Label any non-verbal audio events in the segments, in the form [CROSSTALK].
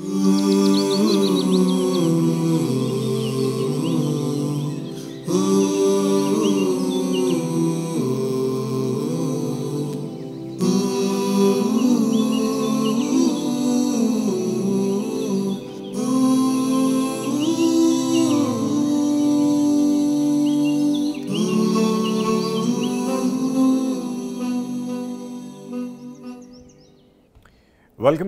Ooh.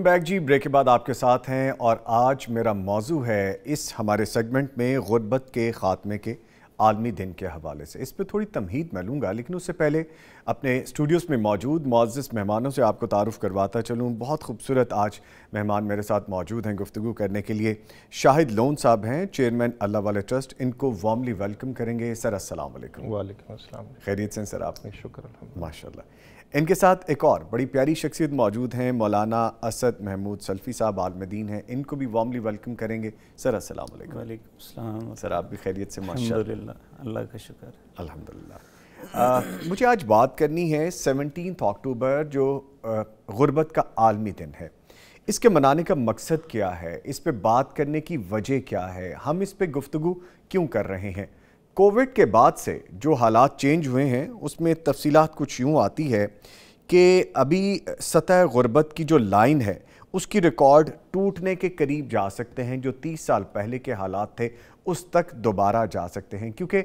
Welcome back जी break के बाद आपके साथ हैं और आज मेरा मौजू है इस हमारे सेगमेंट में गुरबत के ख़ात्मे के आलमी दिन के हवाले से इस पर थोड़ी तमहीद मैं लूँगा लेकिन उससे पहले अपने स्टूडियोज़ में मौजूद मुआज़ मेहमानों से आपको तारुफ़ करवाता चलूँ बहुत खूबसूरत आज मेहमान मेरे साथ मौजूद हैं गुफ्तु करने के लिए शाहिद लोन साहब हैं चेयरमैन अल्लाह वाले ट्रस्ट इनको वार्मली वेलकम करेंगे सर असल वालेकाम खैरियत से सर आप शुक्र माशा इनके साथ एक और बड़ी प्यारी शख्सियत मौजूद हैं मौलाना असद महमूद सल्फ़ी साहब आलमदीन हैं इनको भी वार्मली वेलकम करेंगे सर अस्सलाम वालेकुम सर आप भी खैरियत से अल्लाह का शुक्र अल्हम्दुलिल्लाह मुझे आज बात करनी है सेवनटीन अक्टूबर जो गुरबत का आलमी दिन है इसके मनाने का मकसद क्या है इस पर बात करने की वजह क्या है हम इस पर गुफ्तु क्यों कर रहे हैं कोविड के बाद से जो हालात चेंज हुए हैं उसमें तफसीलात कुछ यूँ आती है कि अभी सतह गुरबत की जो लाइन है उसकी रिकॉर्ड टूटने के करीब जा सकते हैं जो 30 साल पहले के हालात थे उस तक दोबारा जा सकते हैं क्योंकि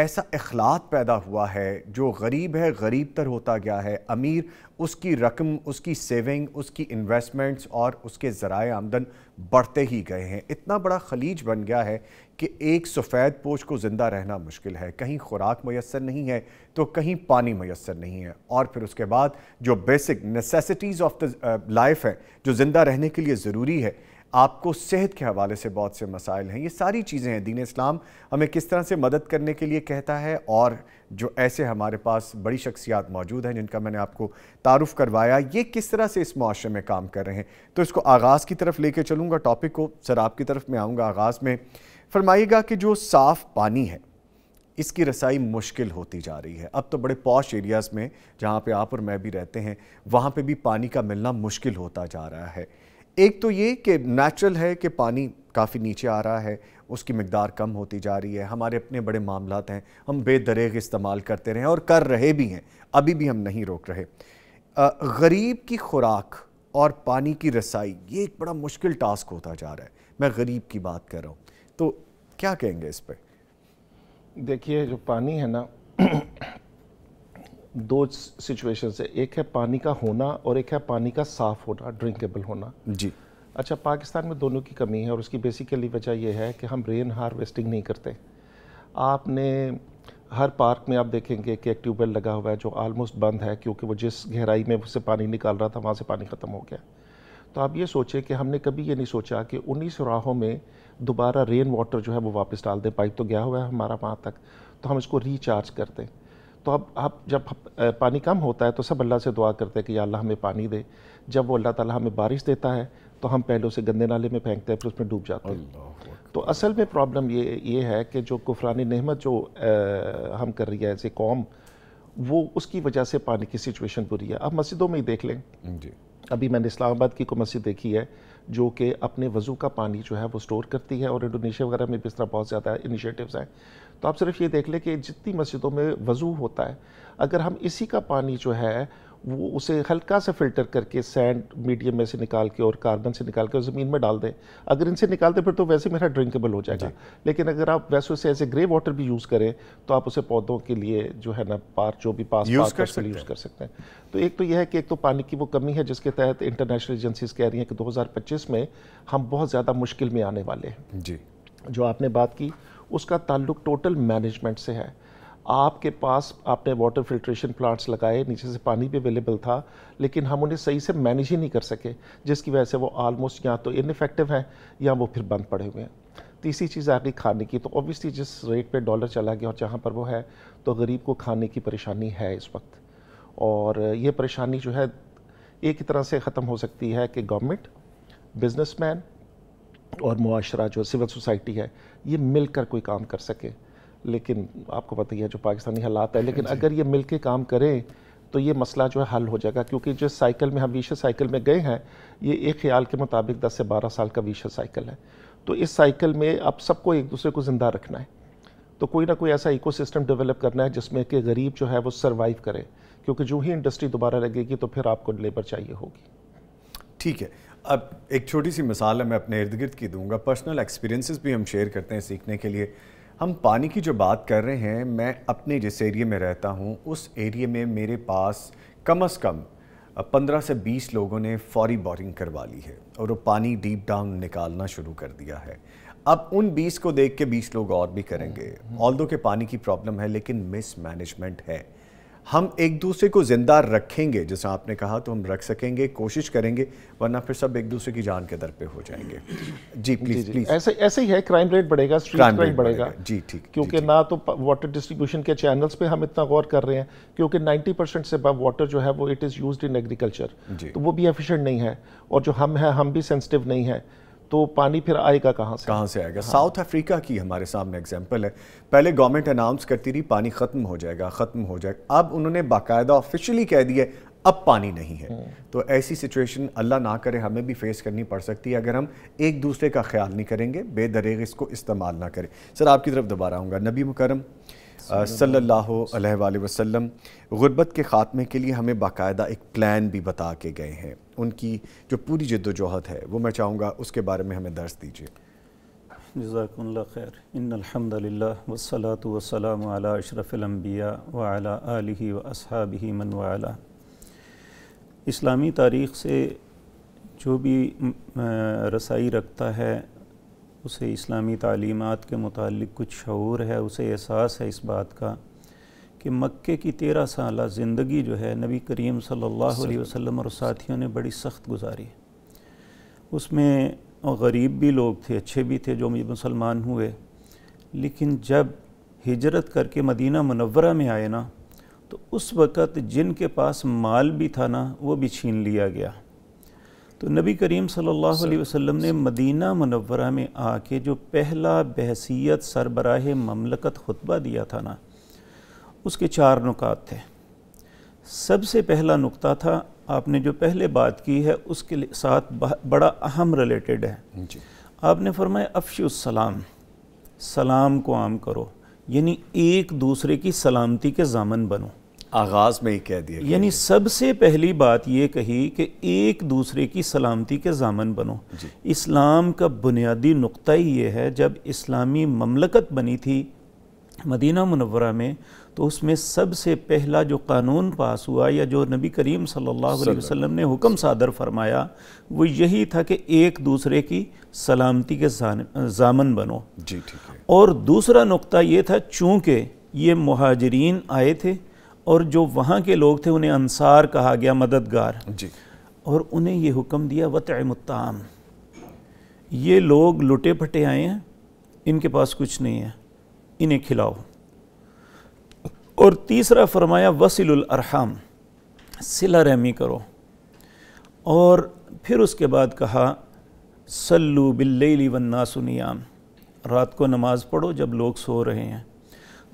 ऐसा अखलात पैदा हुआ है जो गरीब है गरीब तर होता गया है अमीर उसकी रकम उसकी सेविंग उसकी इन्वेस्टमेंट्स और उसके जरा आमदन बढ़ते ही गए हैं इतना बड़ा खलीज बन गया है कि एक सफ़ेद पोश को ज़िंदा रहना मुश्किल है कहीं खुराक मैसर नहीं है तो कहीं पानी मैसर नहीं है और फिर उसके बाद जो basic necessities of the life है जो ज़िंदा रहने के लिए ज़रूरी है आपको सेहत के हवाले से बहुत से मसाइल हैं ये सारी चीज़ें हैं दीन इस्लाम हमें किस तरह से मदद करने के लिए कहता है और जो ऐसे हमारे पास बड़ी शख्सियात मौजूद हैं जिनका मैंने आपको तारुफ करवाया ये किस तरह से इस मुआरे में काम कर रहे हैं तो इसको आगाज़ की तरफ लेके चलूँगा टॉपिक को सर आपकी तरफ मैं आऊँगा आगाज़ में फरमाइएगा कि जो साफ़ पानी है इसकी रसाई मुश्किल होती जा रही है अब तो बड़े पॉश एरियाज़ में जहाँ पे आप और मैं भी रहते हैं वहाँ पे भी पानी का मिलना मुश्किल होता जा रहा है एक तो ये कि नेचुरल है कि पानी काफ़ी नीचे आ रहा है उसकी मकदार कम होती जा रही है हमारे अपने बड़े मामला हैं हम बेदरेग इस्तेमाल करते रहे और कर रहे भी हैं अभी भी हम नहीं रोक रहे गरीब की खुराक और पानी की रसाई ये एक बड़ा मुश्किल टास्क होता जा रहा है मैं गरीब की बात कर रहा हूँ तो क्या कहेंगे इस पर देखिए जो पानी है ना [CLEARS THROAT] दो सिचुएशन से एक है पानी का होना और एक है पानी का साफ होना ड्रिंकेबल होना जी अच्छा पाकिस्तान में दोनों की कमी है और उसकी बेसिकली वजह यह है कि हम रेन हार्वेस्टिंग नहीं करते आपने हर पार्क में आप देखेंगे कि एक ट्यूबवेल लगा हुआ है जो आलमोस्ट बंद है क्योंकि वो जिस गहराई में उससे पानी निकाल रहा था वहाँ से पानी ख़त्म हो गया तो आप ये सोचें कि हमने कभी ये नहीं सोचा कि उन्हीं सुराहों में दोबारा रेन वाटर जो है वो वापस डाल दें पाइप तो गया हुआ है हमारा वहाँ तक तो हम इसको रिचार्ज कर दें तो अब आप जब पानी कम होता है तो सब अल्लाह से दुआ करते हैं कि या अल्लाह हमें पानी दे जब वो अल्लाह ताला हमें बारिश देता है तो हम पहले उसे गंदे नाले में फेंकते हैं फिर उसमें डूब जाते हैं तो असल में प्रॉब्लम ये ये है कि जो कुफरानी नहमत जो आ, हम कर रही है एज ए कौम वो उसकी वजह से पानी की सिचुएशन बुरी है आप मस्जिदों में ही देख लें जी अभी मैंने इस्लामाबाद की को मस्जिद देखी है जो कि अपने वज़ू का पानी जो है वो स्टोर करती है और इंडोनेशिया वगैरह में भी इस तरह बहुत ज़्यादा इनिशिएटिव्स हैं तो आप सिर्फ ये देख लें कि जितनी मस्जिदों में वज़ू होता है अगर हम इसी का पानी जो है वो उसे हल्का सा फिल्टर करके सैंड मीडियम में से निकाल के और कार्बन से निकाल के ज़मीन में डाल दें अगर इनसे निकाल दें फिर तो वैसे मेरा ड्रिंकेबल हो जाएगा लेकिन अगर आप वैसे उसे ऐसे ग्रे वाटर भी यूज़ करें तो आप उसे पौधों के लिए जो है ना पार जो भी पास यूज़ कर, कर, यूज कर सकते हैं तो एक तो यह है कि एक तो पानी की वो कमी है जिसके तहत इंटरनेशनल एजेंसीज कह रही हैं कि दो में हम बहुत ज़्यादा मुश्किल में आने वाले हैं जी जो आपने बात की उसका ताल्लुक टोटल मैनेजमेंट से है आपके पास आपने वाटर फिल्ट्रेशन प्लांट्स लगाए नीचे से पानी भी अवेलेबल था लेकिन हम उन्हें सही से मैनेज ही नहीं कर सके जिसकी वजह से वो आलमोस्ट या तो इनफेक्टिव हैं या वो फिर बंद पड़े हुए हैं तीसरी चीज़ आ गई खाने की तो ऑब्वियसली जिस रेट पे डॉलर चला गया और जहाँ पर वो है तो गरीब को खाने की परेशानी है इस वक्त और ये परेशानी जो है एक ही तरह से ख़त्म हो सकती है कि गवर्नमेंट बिजनेसमैन और माशरा जो सिविल सोसाइटी है ये मिलकर कोई काम कर सके लेकिन आपको पता ही है जो पाकिस्तानी हालात है लेकिन अगर ये मिल काम करें तो ये मसला जो है हल हो जाएगा क्योंकि जिस साइकिल में हम विशेष साइकिल में गए हैं ये एक ख्याल के मुताबिक 10 से 12 साल का विशेष साइकिल है तो इस साइकिल में अब सबको एक दूसरे को ज़िंदा रखना है तो कोई ना कोई ऐसा इकोसिस्टम डेवलप करना है जिसमें कि गरीब जो है वो सर्वाइव करे क्योंकि जो ही इंडस्ट्री दोबारा लगेगी तो फिर आपको लेबर चाहिए होगी ठीक है अब एक छोटी सी मिसाल है मैं अपने इर्द गिर्द की दूंगा पर्सनल एक्सपीरियंसेस भी हम शेयर करते हैं सीखने के लिए हम पानी की जो बात कर रहे हैं मैं अपने जिस एरिए में रहता हूँ उस एरिए में मेरे पास कम अज़ कम पंद्रह से बीस लोगों ने फौरी बोरिंग करवा ली है और वो पानी डीप डाउन निकालना शुरू कर दिया है अब उन बीस को देख के बीस लोग और भी करेंगे हम्म, हम्म। ऑल दो के पानी की प्रॉब्लम है लेकिन मिसमैनेजमेंट है हम एक दूसरे को ज़िंदा रखेंगे जैसा आपने कहा तो हम रख सकेंगे कोशिश करेंगे वरना फिर सब एक दूसरे की जान के दर पे हो जाएंगे जी प्लीज़ प्लीज़ ऐसे ऐसे ही है क्राइम रेट बढ़ेगा स्ट्रीट क्राइम बढ़ेगा, बढ़ेगा जी ठीक क्योंकि ना तो वाटर डिस्ट्रीब्यूशन के चैनल्स पे हम इतना गौर कर रहे हैं क्योंकि नाइन्टी परसेंट से अब वाटर जो है वो it is use in agriculture तो वो भी एफिशेंट नहीं है और जो हम हैं हम भी सेंसिटिव नहीं है तो पानी फिर आएगा कहाँ से कहाँ से आएगा हाँ। साउथ अफ्रीका की हमारे सामने एग्जाम्पल है पहले गवर्नमेंट अनाउंस करती रही पानी ख़त्म हो जाएगा ख़त्म हो जाएगा अब उन्होंने बाकायदा ऑफिशियली कह दिया अब पानी नहीं है हम्म। तो ऐसी सिचुएशन अल्लाह ना करे हमें भी फेस करनी पड़ सकती है अगर हम एक दूसरे का ख्याल नहीं करेंगे बेदरेग इसको इस्तेमाल ना करें सर आपकी तरफ दोबारा आऊँगा नबी मुकरम सल्ला वसम गुरबत के ख़ात्मे के लिए हमें बाकायदा एक प्लान भी बता के गए हैं उनकी जो पूरी जद्दोजहद है वो मैं चाहूँगा उसके बारे में हमें दर्ज दीजिए जजाकल्ला खैर इनहमदिल्ला वसलात वसलाम वाला इस्लामी तारीख़ से जो भी रसाई रखता है उसे इस्लामी तालीमत के मतलब कुछ शूर है उसे एहसास है इस बात का कि मक्के की तेरह साल ज़िंदगी जो है नबी करीम सल्लल्लाहु अलैहि वसल्लम और साथियों ने बड़ी सख्त गुजारी उसमें गरीब भी लोग थे अच्छे भी थे जो मुसलमान हुए लेकिन जब हिजरत करके मदीना मनवरा में आए ना तो उस वक़्त जिनके पास माल भी था ना वो भी छीन लिया गया तो नबी करीम सल्लल्लाहु अलैहि वसल्लम ने मदीना मनवरा में आके जो पहला बहसीत सरबराह ममलकत खुतबा दिया था ना उसके चार नुकात थे सबसे पहला नुकता था आपने जो पहले बात की है उसके साथ बड़ा अहम रिलेटेड है आपने फरमाया अफशुसलाम सलाम को आम करो यानी एक दूसरे की सलामती के जामन बनो आगाज में ही कह दिया यानी सबसे पहली बात ये कही कि एक दूसरे की सलामती के जामन बनो इस्लाम का बुनियादी नुकता ही ये है जब इस्लामी ममलकत बनी थी मदीना मुनवरा में तो उसमें सबसे पहला जो कानून पास हुआ या जो नबी करीम सल्लल्लाहु अलैहि वसल्लम ने हुक्म सादर फरमाया वो यही था कि एक दूसरे की सलामती के जामन बनो जी ठीक है और दूसरा नुक्ता ये था चूँकि ये महाजरीन आए थे और जो वहाँ के लोग थे उन्हें अंसार कहा गया मददगार जी और उन्हें ये हुक्म दिया वतमताम ये लोग लुटे फटे आए हैं इनके पास कुछ नहीं है इन्हें खिलाओ और तीसरा फरमाया वसीम सिला रहमी करो और फिर उसके बाद कहा सल्लू बिल्ली वन्ना सुनियाम रात को नमाज़ पढ़ो जब लोग सो रहे हैं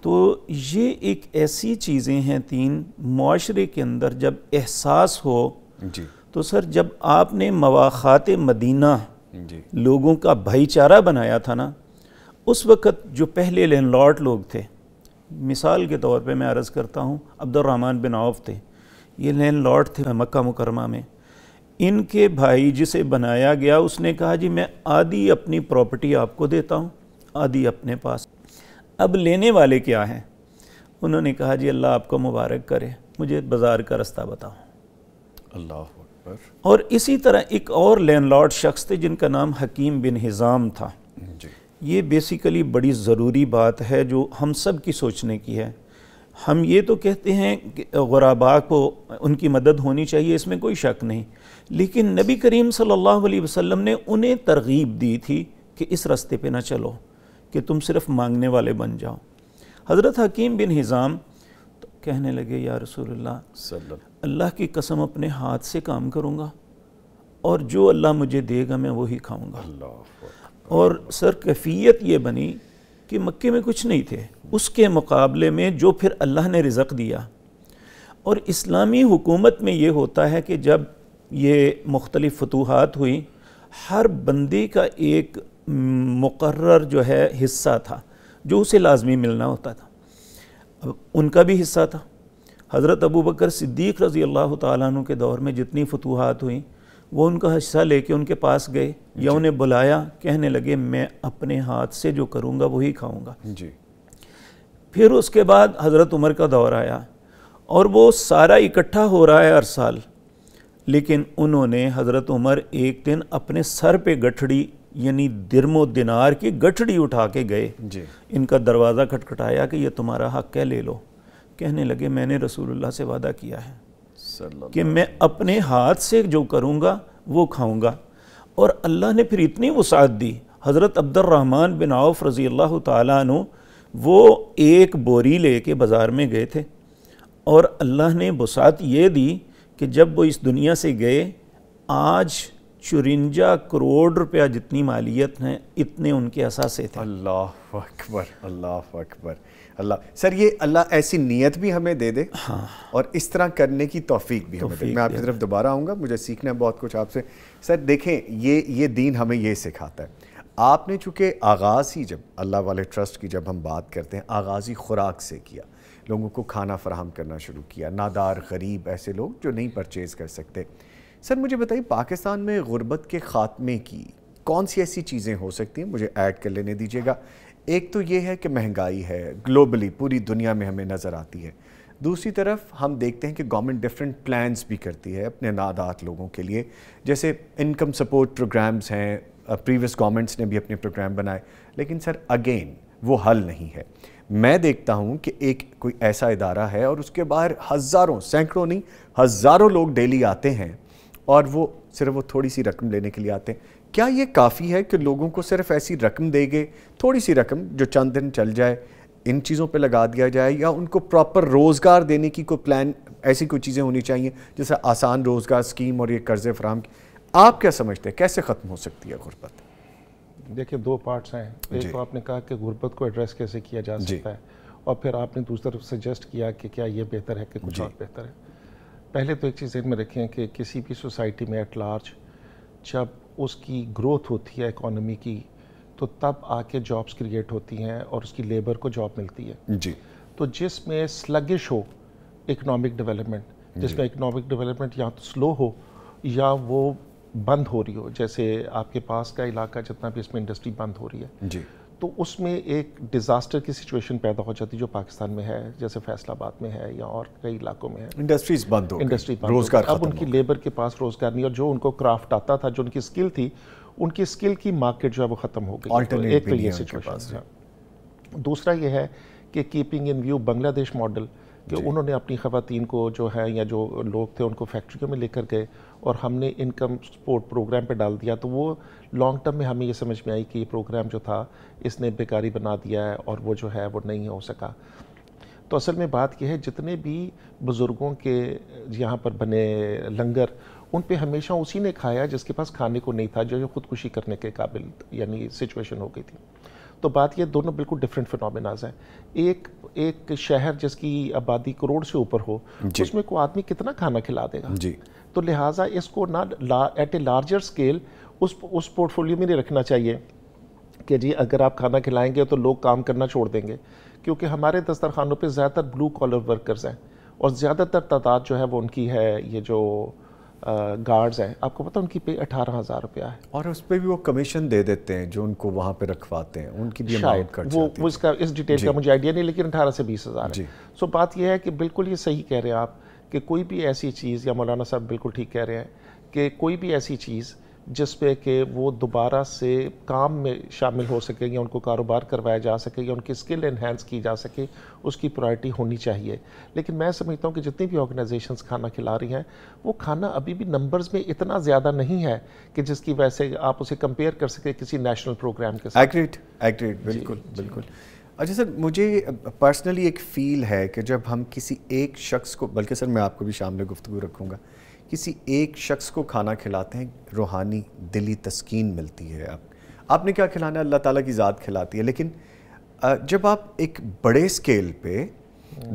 तो ये एक ऐसी चीज़ें हैं तीन माशरे के अंदर जब एहसास हो जी तो सर जब आपने मवाखात मदीना जी लोगों का भाईचारा बनाया था ना उस वक़्त जो पहले लैंडलॉर्ड लोग थे मिसाल के तौर पे मैं अर्ज़ करता हूँ अब्दुलरहमान बिन आउफ थे ये लैंडलॉर्ड थे मक्का मुकरमा में इनके भाई जिसे बनाया गया उसने कहा जी मैं आधी अपनी प्रॉपर्टी आपको देता हूँ आधी अपने पास अब लेने वाले क्या हैं उन्होंने कहा जी अल्लाह आपको मुबारक करे मुझे बाज़ार का रास्ता बताओ अल्लाह और इसी तरह एक और लैंडलॉर्ड शख्स थे जिनका नाम हकीम बिन हिज़ाम था ये बेसिकली बड़ी ज़रूरी बात है जो हम सब की सोचने की है हम ये तो कहते हैं कि गुराबा को उनकी मदद होनी चाहिए इसमें कोई शक नहीं लेकिन नबी करीम सल्लल्लाहु अलैहि वसल्लम ने उन्हें तरगीब दी थी कि इस रास्ते पे ना चलो कि तुम सिर्फ मांगने वाले बन जाओ हज़रत हकीम बिन हिज़ाम तो कहने लगे या रसोल्ला अल्लाह की कसम अपने हाथ से काम करूँगा और जो अल्लाह मुझे देगा मैं वही खाऊँगा और सर कैफियत ये बनी कि मक्के में कुछ नहीं थे उसके मुकाबले में जो फिर अल्लाह ने रिज़क दिया और इस्लामी हुकूमत में ये होता है कि जब ये मुख्तलिफ़ फतूहत हुई हर बंदी का एक मुकर जो है हिस्सा था जो उसे लाजमी मिलना होता था अब उनका भी हिस्सा था हज़रत अबू बकर सिद्दीक़ रज़ी अल्लाह तु के दौर में जितनी फतूहत हुई वो उनका हिस्सा लेके उनके पास गए या उन्हें बुलाया कहने लगे मैं अपने हाथ से जो करूँगा वही खाऊँगा जी फिर उसके बाद हज़रत उमर का दौर आया और वो सारा इकट्ठा हो रहा है हर साल लेकिन उन्होंने हज़रत उमर एक दिन अपने सर पे गठड़ी यानी दिरमो दिनार की गठड़ी उठा के गए जी इनका दरवाज़ा खटखटाया कि ये तुम्हारा हक है ले लो कहने लगे मैंने रसूलुल्लाह से वादा किया है कि मैं अपने हाथ से जो करूँगा वो खाऊँगा और अल्लाह ने फिर इतनी वसात दी हज़रत अब्दुलरहमान बिन आउफ रज़ी अल्लाह तु वो एक बोरी ले के बाज़ार में गए थे और अल्लाह ने वसात ये दी कि जब वो इस दुनिया से गए आज चुरिंजा करोड़ रुपया जितनी मालियत है इतने उनके असासे थे अल्लाह अकबर अल्लाह अकबर अल्लाह सर ये अल्लाह ऐसी नीयत भी हमें दे दे हाँ और इस तरह करने की तौफीक भी तौफीक हमें दे मैं आपकी तरफ दोबारा आऊँगा मुझे सीखना है बहुत कुछ आपसे सर देखें ये ये दीन हमें ये सिखाता है आपने चूँकि आगाज़ ही जब अल्लाह वाले ट्रस्ट की जब हम बात करते हैं आगाज़ी खुराक से किया लोगों को खाना फराहम करना शुरू किया नादार गरीब ऐसे लोग जो नहीं परचेज़ कर सकते सर मुझे बताइए पाकिस्तान में गुर्बत के ख़ात्मे की कौन सी ऐसी चीज़ें हो सकती हैं मुझे ऐड कर लेने दीजिएगा एक तो ये है कि महंगाई है ग्लोबली पूरी दुनिया में हमें नज़र आती है दूसरी तरफ हम देखते हैं कि गवर्नमेंट डिफरेंट प्लान्स भी करती है अपने नादात लोगों के लिए जैसे इनकम सपोर्ट प्रोग्राम्स हैं प्रीवियस गवर्नमेंट्स ने भी अपने प्रोग्राम बनाए लेकिन सर अगेन वो हल नहीं है मैं देखता हूं कि एक कोई ऐसा इदारा है और उसके बाहर हज़ारों सैकड़ों नहीं हज़ारों लोग डेली आते हैं और वो सिर्फ वो थोड़ी सी रकम लेने के लिए आते हैं क्या ये काफ़ी है कि लोगों को सिर्फ ऐसी रकम देंगे थोड़ी सी रकम जो चंद दिन चल जाए इन चीज़ों पे लगा दिया जाए या उनको प्रॉपर रोज़गार देने की कोई प्लान ऐसी कोई चीज़ें होनी चाहिए जैसे आसान रोज़गार स्कीम और ये कर्ज़ फराम आप क्या समझते हैं कैसे ख़त्म हो सकती है गुरबत देखिए दो पार्ट्स हैं एक तो आपने कहा कि गुरबत को एड्रेस कैसे किया जा सकता है और फिर आपने दूसरी तरफ सजेस्ट किया कि क्या ये बेहतर है कि कुछ और बेहतर है पहले तो एक चीज़ में रखें कि किसी भी सोसाइटी में एट लार्ज जब उसकी ग्रोथ होती है इकोनॉमी की तो तब आके जॉब्स क्रिएट होती हैं और उसकी लेबर को जॉब मिलती है जी तो जिसमें स्लगिश हो इकोनॉमिक डेवलपमेंट जिसमें इकोनॉमिक डेवलपमेंट या तो स्लो हो या वो बंद हो रही हो जैसे आपके पास का इलाका जितना भी इसमें इंडस्ट्री बंद हो रही है जी तो उसमें एक डिज़ास्टर की सिचुएशन पैदा हो जाती है जो पाकिस्तान में है जैसे फैसलाबाद में है या और कई इलाकों में है इंडस्ट्रीज बंद हो इंडस्ट्री रोजगार अब उनकी लेबर के पास रोजगार नहीं और जो उनको क्राफ्ट आता था जो उनकी स्किल थी उनकी स्किल की मार्केट जो है वो ख़त्म हो गई तो एक तो ये सिचुएशन दूसरा ये है कि keeping in view Bangladesh model कि उन्होंने अपनी ख़वातीन को जो है या जो लोग थे उनको फैक्ट्रियों में लेकर गए और हमने इनकम सपोर्ट प्रोग्राम पे डाल दिया तो वो लॉन्ग टर्म में हमें ये समझ में आई कि ये प्रोग्राम जो था इसने बेकारी बना दिया है और वो जो है वो नहीं हो सका तो असल में बात यह है जितने भी बुज़ुर्गों के यहाँ पर बने लंगर उन पे हमेशा उसी ने खाया जिसके पास खाने को नहीं था जो ख़ुदकुशी करने के काबिल यानी सिचुएशन हो गई थी तो बात ये दोनों बिल्कुल डिफरेंट फिनोमिनाज हैं एक एक शहर जिसकी आबादी करोड़ से ऊपर हो उसमें को आदमी कितना खाना खिला देगा जी तो लिहाजा इसको ना ला, एट ए लार्जर स्केल उस उस पोर्टफोलियो में नहीं रखना चाहिए कि जी अगर आप खाना खिलाएंगे तो लोग काम करना छोड़ देंगे क्योंकि हमारे दस्तरखानों पे ज़्यादातर ब्लू कॉलर वर्कर्स हैं और ज़्यादातर तादाद जो है वो उनकी है ये जो गार्ड्स हैं आपको पता है उनकी पे अठारह हज़ार रुपया है और उस पर भी वो कमीशन दे देते हैं जो उनको वहाँ पे रखवाते हैं उनकी भी शायद कट वो वो इसका इस डिटेल का मुझे आइडिया नहीं लेकिन अठारह से बीस हज़ार सो बात यह है कि बिल्कुल ये सही कह रहे हैं आप कि कोई भी ऐसी चीज़ या मौलाना साहब बिल्कुल ठीक कह रहे हैं कि कोई भी ऐसी चीज़ जिस पे कि वो दोबारा से काम में शामिल हो सके या उनको कारोबार करवाया जा सके या उनकी स्किल इन्हेंस की जा सके उसकी प्रायोरिटी होनी चाहिए लेकिन मैं समझता हूँ कि जितनी भी ऑर्गेनाइजेशन खाना खिला रही हैं वो खाना अभी भी नंबर्स में इतना ज़्यादा नहीं है कि जिसकी वजह से आप उसे कंपेयर कर सकें किसी नेशनल प्रोग्राम के साथ एक्यूरेट एक्यूरेट बिल्कुल जी, बिल्कुल अच्छा सर मुझे पर्सनली एक फ़ील है कि जब हम किसी एक शख्स को बल्कि सर मैं आपको भी शाम में गुफ्तु रखूँगा किसी एक शख्स को खाना खिलाते हैं रूहानी दिली तस्कीन मिलती है आप आपने क्या खिलाना अल्लाह ताला की ज़ात खिलाती है लेकिन जब आप एक बड़े स्केल पे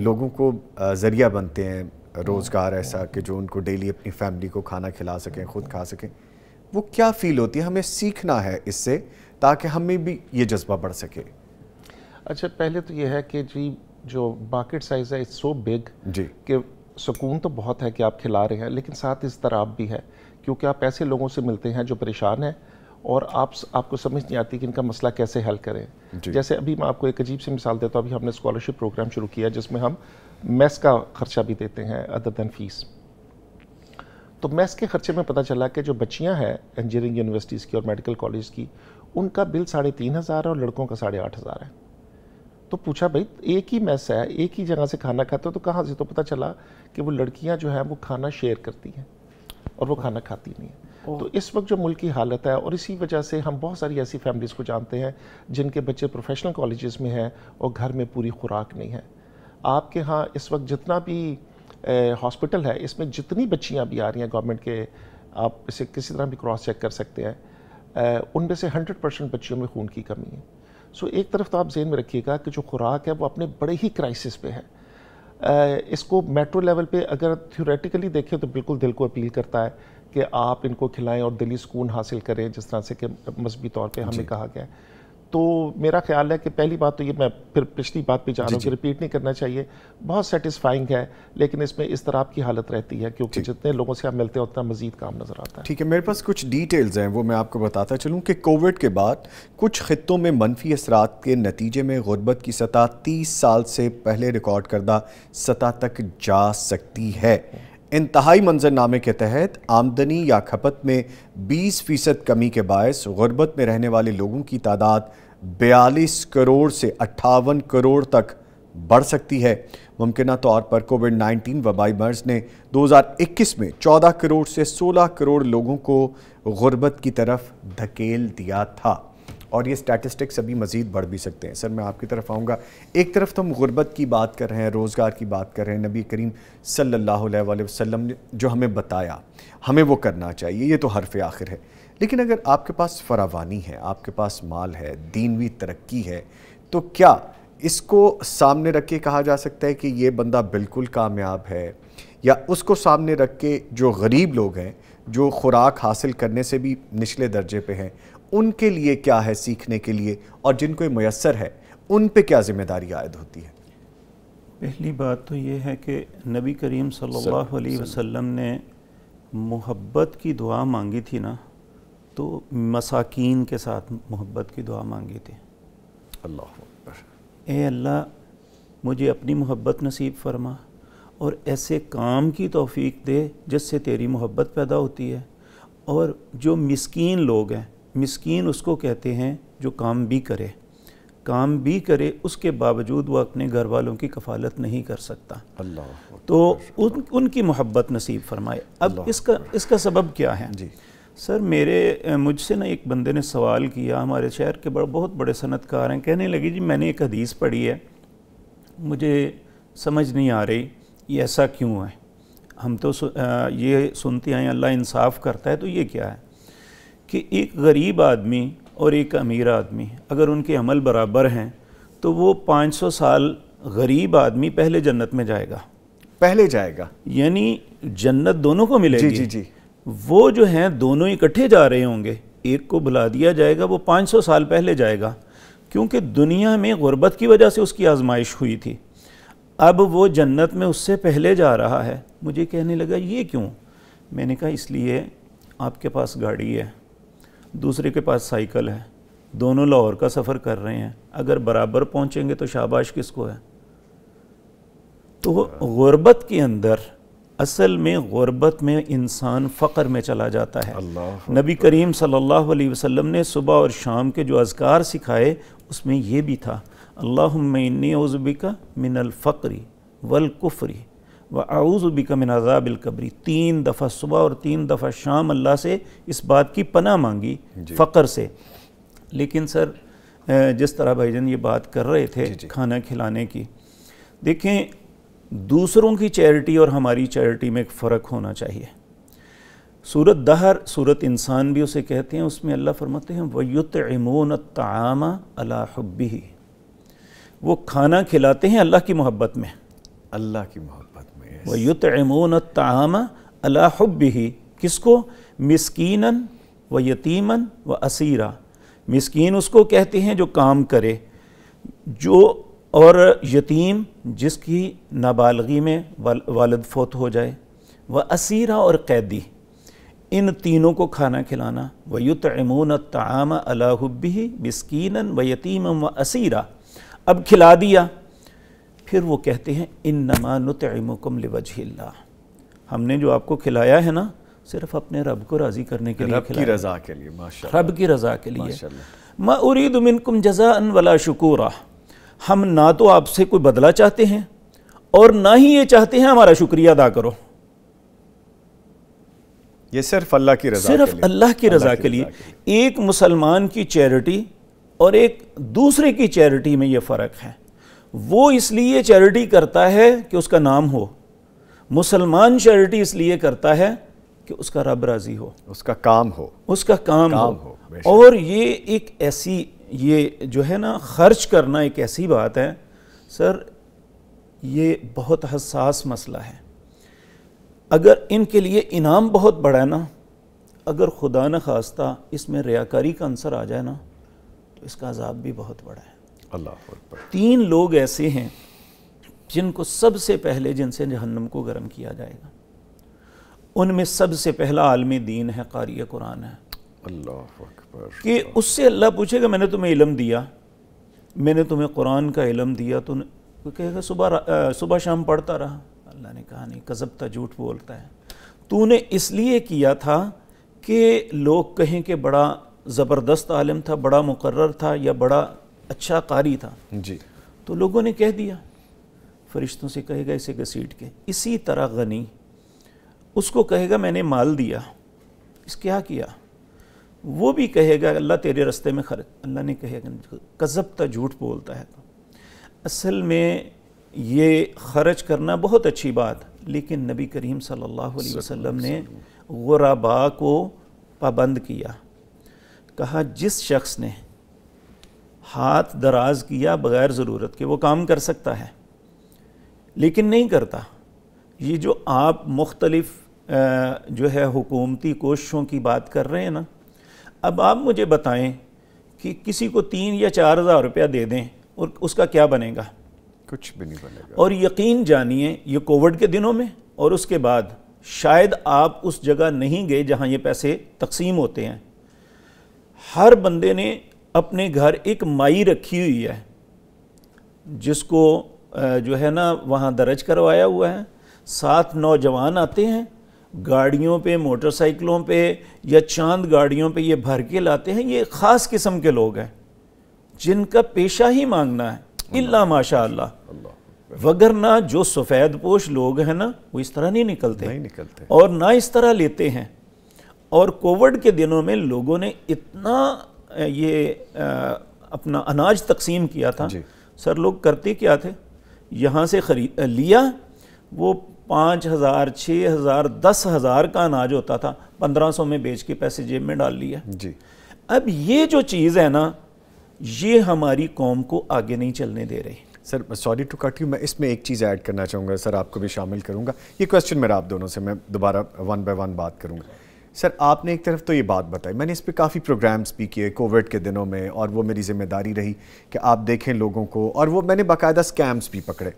लोगों को ज़रिया बनते हैं रोज़गार ऐसा कि जो उनको डेली अपनी फैमिली को खाना खिला सकें खुद खा सकें वो क्या फ़ील होती है हमें सीखना है इससे ताकि हमें भी ये जज्बा बढ़ सके अच्छा पहले तो ये है कि जी जो मार्केट साइज़ है इट्स सो बिग जी कि सुकून तो बहुत है कि आप खिला रहे हैं लेकिन साथ इस तरह भी है क्योंकि आप ऐसे लोगों से मिलते हैं जो परेशान हैं और आप आपको समझ नहीं आती कि इनका मसला कैसे हल करें जैसे अभी मैं आपको एक अजीब सी मिसाल देता हूँ अभी हमने स्कॉलरशिप प्रोग्राम शुरू किया जिसमें हम मैस का खर्चा भी देते हैं अदर दैन फीस तो मैस के खर्चे में पता चला कि जो बच्चियाँ हैं इंजीनियरिंग यूनिवर्सिटीज़ की और मेडिकल कॉलेज की उनका बिल साढ़े तीन हज़ार है और लड़कों का साढ़े आठ हज़ार है तो पूछा भाई एक ही मैस है एक ही जगह से खाना खाता हो तो कहाँ से तो पता चला कि वो लड़कियाँ जो हैं वो खाना शेयर करती हैं और वो खाना खाती नहीं है तो इस वक्त जो मुल्क की हालत है और इसी वजह से हम बहुत सारी ऐसी फैमिलीज़ को जानते हैं जिनके बच्चे प्रोफेशनल कॉलेजेस में हैं और घर में पूरी खुराक नहीं है आपके यहाँ इस वक्त जितना भी हॉस्पिटल है इसमें जितनी बच्चियाँ भी आ रही हैं गवर्नमेंट के आप इसे किसी तरह भी क्रॉस चेक कर सकते हैं उनमें से हंड्रेड परसेंट बच्चियों में खून की कमी है सो एक तरफ तो आप जेन में रखिएगा कि जो खुराक है वो अपने बड़े ही क्राइसिस पे है इसको मेट्रो लेवल पे अगर थ्योरेटिकली देखें तो बिल्कुल दिल को अपील करता है कि आप इनको खिलाएं और दिली सुकून हासिल करें जिस तरह से कि मजहबी तौर पे हमें कहा गया है तो मेरा ख्याल है कि पहली बात तो ये मैं फिर पिछली बात पे जा रहा हूँ कि रिपीट नहीं करना चाहिए बहुत सेटिस्फाइंग है लेकिन इसमें इस तरह की हालत रहती है क्योंकि जितने लोगों से आप मिलते हैं उतना मजीद काम नज़र आता है ठीक है मेरे पास कुछ डिटेल्स हैं वो मैं आपको बताता चलूँ कि कोविड के बाद कुछ ख़त्ों में मनफी असरात के नतीजे में गुरबत की सतह तीस साल से पहले रिकॉर्ड करदा सतह तक जा सकती है इंतहाई मंजरनामे के तहत आमदनी या खपत में 20 फीसद कमी के बायस गुर्बत में रहने वाले लोगों की तादाद 42 करोड़ से अट्ठावन करोड़ तक बढ़ सकती है मुमकिन तौर पर कोविड 19 वबाई मर्ज ने 2021 में 14 करोड़ से 16 करोड़ लोगों को गुरबत की तरफ धकेल दिया था और ये स्टैटिस्टिक्स अभी मज़ीद बढ़ भी सकते हैं सर मैं आपकी तरफ आऊँगा एक तरफ तो हम गुर्बत की बात कर रहे हैं रोज़गार की बात कर रहे हैं नबी करीम सल्लल्लाहु अलैहि वसल्लम ने जो हमें बताया हमें वो करना चाहिए ये तो हरफ आखिर है लेकिन अगर आपके पास फरावानी है आपके पास माल है दीनवी तरक्की है तो क्या इसको सामने रख के कहा जा सकता है कि ये बंदा बिल्कुल कामयाब है या उसको सामने रख के जो गरीब लोग हैं जो खुराक हासिल करने से भी निचले दर्जे पे हैं उनके लिए क्या है सीखने के लिए और जिनको मैसर है उन पे क्या जिम्मेदारी आयद होती है पहली बात तो ये है कि नबी करीम सल्लल्लाहु अलैहि वसल्लम ने मोहब्बत की दुआ मांगी थी ना तो मसाकिन के साथ मोहब्बत की दुआ मांगी थी अल्लाह ए अल्लाह मुझे अपनी मोहब्बत नसीब फरमा और ऐसे काम की तोफ़ी दे जिससे तेरी मोहब्बत पैदा होती है और जो मिसकीन लोग हैं मिसकीन उसको कहते हैं जो काम भी करे काम भी करे उसके बावजूद वह अपने घर वालों की कफालत नहीं कर सकता अल्लाह तो उन उनकी मोहब्बत नसीब फरमाए अब इसका इसका सबब क्या है जी सर मेरे मुझसे ना एक बंदे ने सवाल किया हमारे शहर के बड़े बहुत बड़े सनतकार हैं कहने लगे जी मैंने एक हदीस पढ़ी है मुझे समझ नहीं आ रही ये ऐसा क्यों है हम तो सु, आ, ये सुनते हैं अल्लाह इंसाफ करता है तो ये क्या है कि एक गरीब आदमी और एक अमीर आदमी अगर उनके अमल बराबर हैं तो वो 500 साल गरीब आदमी पहले जन्नत में जाएगा पहले जाएगा यानी जन्नत दोनों को मिलेगी जी जी जी वो जो हैं दोनों इकट्ठे जा रहे होंगे एक को भुला दिया जाएगा वो 500 साल पहले जाएगा क्योंकि दुनिया में गुर्बत की वजह से उसकी आजमाइश हुई थी अब वो जन्नत में उससे पहले जा रहा है मुझे कहने लगा ये क्यों मैंने कहा इसलिए आपके पास गाड़ी है दूसरे के पास साइकिल है दोनों लाहौर का सफ़र कर रहे हैं अगर बराबर पहुँचेंगे तो शाबाश किसको है तो गुरबत के अंदर असल में गुरबत में इंसान फ़कर में चला जाता है नबी करीम सल्लल्लाहु अलैहि वसल्लम ने सुबह और शाम के जो अजकार सिखाए उसमें यह भी था अल्लाह मन्नी उज़बिका मिनल फ़क्री वल व आऊज़बिकमिन अज़ाबिलकबरी तीन दफ़ा सुबह और तीन दफ़ा शाम अल्लाह से इस बात की पना मांगी फ़कर से लेकिन सर जिस तरह भाईजन ये बात कर रहे थे जी जी। खाना खिलाने की देखें दूसरों की चैरिटी और हमारी चैरिटी में एक फ़र्क होना चाहिए सूरत दहर सूरत इंसान भी उसे कहते हैं उसमें अल्लाह फरमाते हैं वयुत इमोन तामा अलाहब्बी वो खाना खिलाते हैं अल्लाह की मोहब्बत में अल्लाह की मोहब्बत व युतमून ही अलाहब्बी किसको मस्किन व यतीमन व असीरा मिसकीन उसको कहते हैं जो काम करे जो और यतीम जिसकी नाबालगी में वाल, वालद फोत हो जाए व असीरा और कैदी इन तीनों को खाना खिलाना व युत अमून ताम अलाहब्बी मिसकीन व यतीम व असीरा अब खिला दिया फिर वो कहते हैं इन नमा नुतमकुम हमने जो आपको खिलाया है ना सिर्फ अपने रब को राज़ी करने के लिए रब की रज़ा के लिए रब की रज़ा के लिए मैं उरीद मिनकुम जजा अन वला शकुरा हम ना तो आपसे कोई बदला चाहते हैं और ना ही ये चाहते हैं हमारा शुक्रिया अदा करो ये सिर्फ अल्लाह की रज़ा सिर्फ अल्लाह की रज़ा के लिए एक मुसलमान की चैरिटी और एक दूसरे की चैरिटी में ये फ़र्क है वो इसलिए चैरिटी करता है कि उसका नाम हो मुसलमान चैरिटी इसलिए करता है कि उसका रब राज़ी हो उसका काम हो उसका काम, काम हो, हो और ये एक ऐसी ये जो है ना खर्च करना एक ऐसी बात है सर ये बहुत हसास मसला है अगर इनके लिए इनाम बहुत बड़ा है ना अगर खुदा न खास्ता इसमें रियाकारी का अंसर आ जाए ना तो इसका अजाब भी बहुत बड़ा है अल्लाह तीन लोग ऐसे हैं जिनको सबसे पहले जिनसे जहन्नम को गर्म किया जाएगा उनमें सबसे पहला आलमी दीन है कारी कुरान है अल्लाह कि उससे अल्लाह पूछेगा मैंने तुम्हें इलम दिया मैंने तुम्हें कुरान का इलम दिया तो कहेगा सुबह सुबह शाम पढ़ता रहा अल्लाह ने कहा नहीं कजबता झूठ बोलता है तूने इसलिए किया था कि लोग कहें कि बड़ा ज़बरदस्त आलम था बड़ा मुकर्र था या बड़ा अच्छा कारी था जी तो लोगों ने कह दिया फरिश्तों से कहेगा इसे घसीट के इसी तरह गनी उसको कहेगा मैंने माल दिया इस क्या किया वो भी कहेगा अल्लाह तेरे रास्ते में खर्च अल्लाह ने कहेगा कज़ब तो झूठ बोलता है असल में ये खर्च करना बहुत अच्छी बात लेकिन नबी करीम सल्लल्लाहु अलैहि वसल्लम ने गुराबा को पाबंद किया कहा जिस शख्स ने हाथ दराज किया बग़ैर ज़रूरत के वो काम कर सकता है लेकिन नहीं करता ये जो आप मुख्तलफ़ जो है हुकूमती कोशिशों की बात कर रहे हैं ना अब आप मुझे बताएं कि किसी को तीन या चार हज़ार रुपया दे दें और उसका क्या बनेगा कुछ भी नहीं बनेगा और यकीन जानिए ये कोविड के दिनों में और उसके बाद शायद आप उस जगह नहीं गए जहाँ ये पैसे तकसीम होते हैं हर बंदे ने अपने घर एक माई रखी हुई है जिसको जो है ना वहाँ दर्ज करवाया हुआ है सात नौजवान आते हैं गाड़ियों पे मोटरसाइकिलों पे या चांद गाड़ियों पे ये भर के लाते हैं ये ख़ास किस्म के लोग हैं जिनका पेशा ही मांगना है इल्ला माशा वगरना जो सफ़ेद पोश लोग हैं ना वो इस तरह नहीं निकलते नहीं निकलते और ना इस तरह लेते हैं और कोविड के दिनों में लोगों ने इतना ये अपना अनाज तकसीम किया था सर लोग करते क्या थे यहाँ से खरीद लिया वो पाँच हज़ार छः हज़ार दस हज़ार का अनाज होता था पंद्रह सौ में बेच के पैसे जेब में डाल लिया जी अब ये जो चीज़ है ना ये हमारी कौम को आगे नहीं चलने दे रही sir sorry to cut you मैं इसमें एक चीज़ ऐड करना चाहूँगा सर आपको भी शामिल करूँगा ये क्वेश्चन मेरा आप दोनों से मैं दोबारा वन बाय वन बात करूँगा सर आपने एक तरफ तो ये बात बताई मैंने इस पर काफ़ी प्रोग्राम्स भी किए कोविड के दिनों में और वो मेरी जिम्मेदारी रही कि आप देखें लोगों को और वो मैंने बाकायदा स्कैम्स भी पकड़े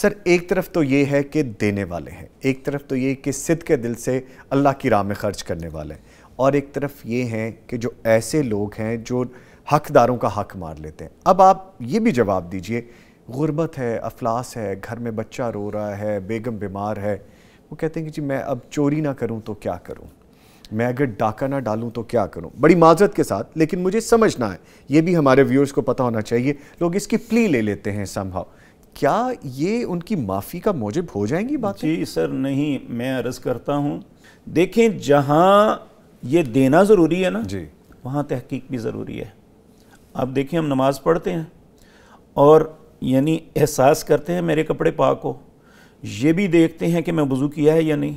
सर एक तरफ तो ये है कि देने वाले हैं एक तरफ तो ये कि सिद के दिल से अल्लाह की राह में ख़र्च करने वाले हैं और एक तरफ ये हैं कि जो ऐसे लोग हैं जो हकदारों का हक मार लेते हैं अब आप ये भी जवाब दीजिए गुर्बत है अफलास है घर में बच्चा रो रहा है बेगम बीमार है वो कहते हैं कि जी मैं अब चोरी ना करूं तो क्या करूं मैं अगर डाका ना डालूं तो क्या करूं बड़ी माजरत के साथ लेकिन मुझे समझना है ये भी हमारे व्यूअर्स को पता होना चाहिए लोग इसकी प्ली ले लेते हैं संभव क्या ये उनकी माफ़ी का मौजब हो जाएंगी बात जी सर नहीं मैं अर्ज़ करता हूँ देखें जहाँ ये देना ज़रूरी है ना जी वहाँ तहकीक भी ज़रूरी है आप देखें हम नमाज़ पढ़ते हैं और यानी एहसास करते हैं मेरे कपड़े पाक हो ये भी देखते हैं कि मैं वज़ू किया है या नहीं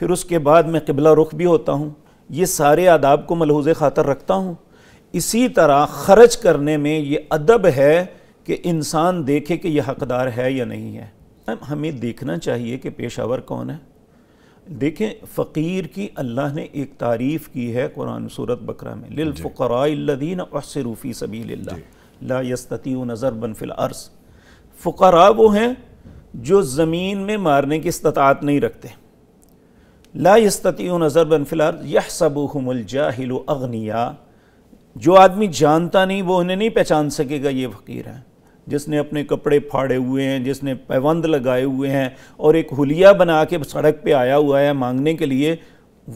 फिर उसके बाद मैं किबला रुख भी होता हूँ ये सारे आदाब को मलहूज ख़ातर रखता हूँ इसी तरह खर्च करने में ये अदब है कि इंसान देखे कि यह हकदार है या नहीं है हमें देखना चाहिए कि पेशावर कौन है देखें फ़कीर की अल्लाह ने एक तारीफ़ की है कुरान सूरत बकरा में लिलफ़रादीन असरूफ़ी सबी लायस्ती नज़र बनफिल अर्स फ़करा वो हैं जो ज़मीन में मारने की इस्तात नहीं रखते लास्तून ज़रबन फ़िलार यह सबूमजाहिल अगनिया जो आदमी जानता नहीं वो उन्हें नहीं पहचान सकेगा ये फ़कीर है जिसने अपने कपड़े फाड़े हुए हैं जिसने पैबंद लगाए हुए हैं और एक हुलिया बना के सड़क पे आया हुआ है मांगने के लिए